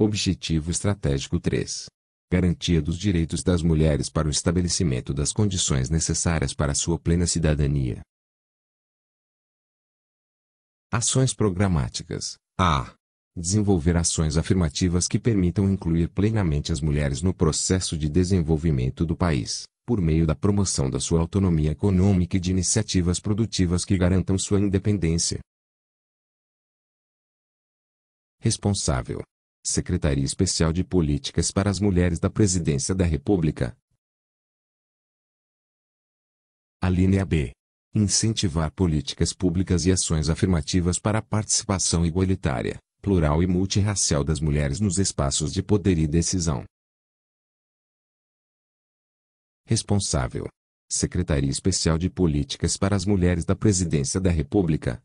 Objetivo Estratégico 3. Garantia dos direitos das mulheres para o estabelecimento das condições necessárias para sua plena cidadania. Ações programáticas. A. Desenvolver ações afirmativas que permitam incluir plenamente as mulheres no processo de desenvolvimento do país, por meio da promoção da sua autonomia econômica e de iniciativas produtivas que garantam sua independência. Responsável Secretaria Especial de Políticas para as Mulheres da Presidência da República. Alínea B. Incentivar políticas públicas e ações afirmativas para a participação igualitária, plural e multirracial das mulheres nos espaços de poder e decisão. Responsável. Secretaria Especial de Políticas para as Mulheres da Presidência da República.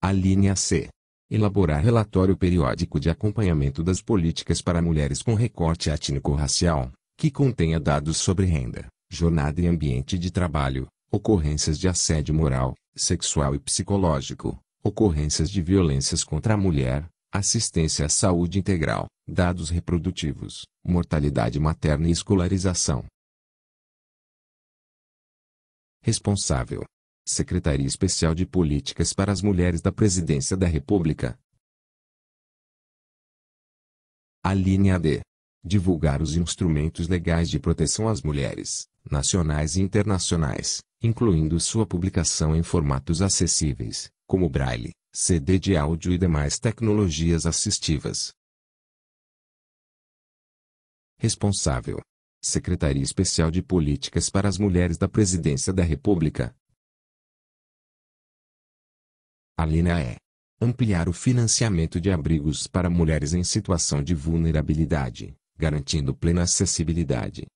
Alínea C elaborar relatório periódico de acompanhamento das políticas para mulheres com recorte étnico-racial, que contenha dados sobre renda, jornada e ambiente de trabalho, ocorrências de assédio moral, sexual e psicológico, ocorrências de violências contra a mulher, assistência à saúde integral, dados reprodutivos, mortalidade materna e escolarização. Responsável Secretaria Especial de Políticas para as Mulheres da Presidência da República. A linha D. Divulgar os instrumentos legais de proteção às mulheres, nacionais e internacionais, incluindo sua publicação em formatos acessíveis, como braille, CD de áudio e demais tecnologias assistivas. Responsável. Secretaria Especial de Políticas para as Mulheres da Presidência da República. A linha é ampliar o financiamento de abrigos para mulheres em situação de vulnerabilidade, garantindo plena acessibilidade.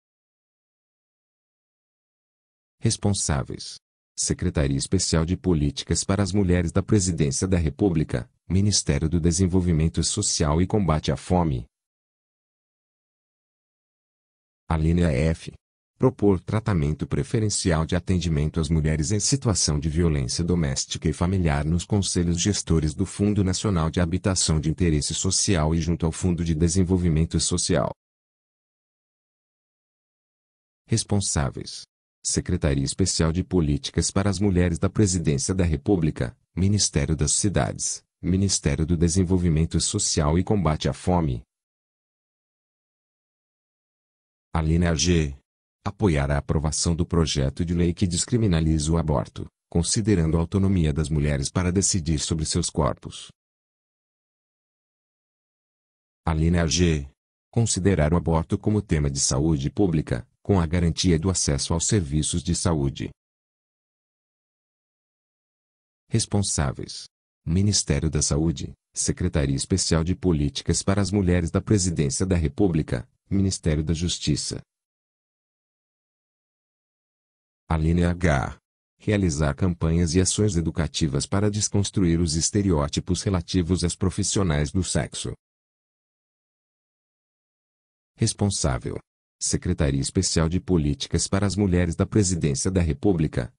Responsáveis: Secretaria Especial de Políticas para as Mulheres da Presidência da República, Ministério do Desenvolvimento Social e Combate à Fome. A linha é F propor tratamento preferencial de atendimento às mulheres em situação de violência doméstica e familiar nos conselhos gestores do Fundo Nacional de Habitação de Interesse Social e junto ao Fundo de Desenvolvimento Social. Responsáveis: Secretaria Especial de Políticas para as Mulheres da Presidência da República, Ministério das Cidades, Ministério do Desenvolvimento Social e Combate à Fome. Aline A. G apoiar a aprovação do projeto de lei que descriminaliza o aborto, considerando a autonomia das mulheres para decidir sobre seus corpos. Alínea G. Considerar o aborto como tema de saúde pública, com a garantia do acesso aos serviços de saúde. Responsáveis: Ministério da Saúde, Secretaria Especial de Políticas para as Mulheres da Presidência da República, Ministério da Justiça, a linha H. Realizar campanhas e ações educativas para desconstruir os estereótipos relativos às profissionais do sexo. Responsável. Secretaria Especial de Políticas para as Mulheres da Presidência da República,